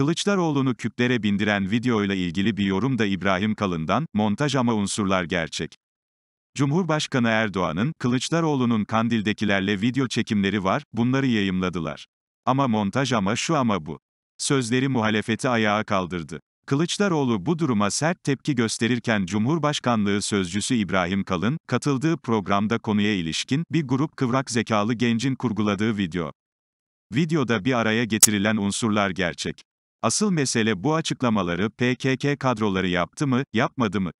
Kılıçdaroğlu'nu küplere bindiren videoyla ilgili bir yorum da İbrahim Kalın'dan, montaj ama unsurlar gerçek. Cumhurbaşkanı Erdoğan'ın, Kılıçdaroğlu'nun Kandil'dekilerle video çekimleri var, bunları yayımladılar. Ama montaj ama şu ama bu. Sözleri muhalefeti ayağa kaldırdı. Kılıçdaroğlu bu duruma sert tepki gösterirken Cumhurbaşkanlığı Sözcüsü İbrahim Kalın, katıldığı programda konuya ilişkin, bir grup kıvrak zekalı gencin kurguladığı video. Videoda bir araya getirilen unsurlar gerçek. Asıl mesele bu açıklamaları PKK kadroları yaptı mı, yapmadı mı?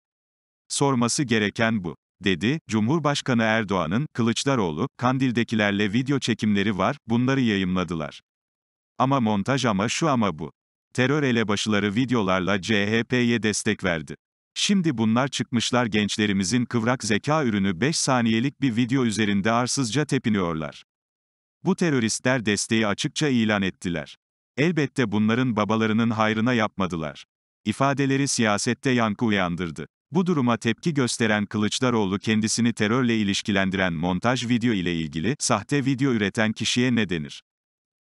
Sorması gereken bu dedi. Cumhurbaşkanı Erdoğan'ın, Kılıçdaroğlu, Kandil'dekilerle video çekimleri var, bunları yayınladılar. Ama montaj ama şu ama bu. Terör elebaşıları videolarla CHP'ye destek verdi. Şimdi bunlar çıkmışlar gençlerimizin kıvrak zeka ürünü 5 saniyelik bir video üzerinde arsızca tepiniyorlar. Bu teröristler desteği açıkça ilan ettiler. Elbette bunların babalarının hayrına yapmadılar. İfadeleri siyasette yankı uyandırdı. Bu duruma tepki gösteren Kılıçdaroğlu kendisini terörle ilişkilendiren montaj video ile ilgili, sahte video üreten kişiye ne denir?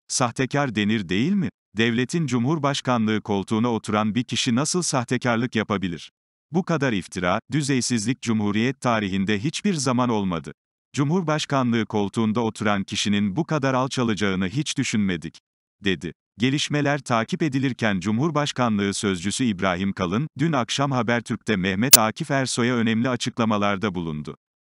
Sahtekar denir değil mi? Devletin Cumhurbaşkanlığı koltuğuna oturan bir kişi nasıl sahtekarlık yapabilir? Bu kadar iftira, düzeysizlik Cumhuriyet tarihinde hiçbir zaman olmadı. Cumhurbaşkanlığı koltuğunda oturan kişinin bu kadar alçalacağını hiç düşünmedik, dedi. Gelişmeler takip edilirken Cumhurbaşkanlığı Sözcüsü İbrahim Kalın, dün akşam Habertürk'te Mehmet Akif Ersoy'a önemli açıklamalarda bulundu.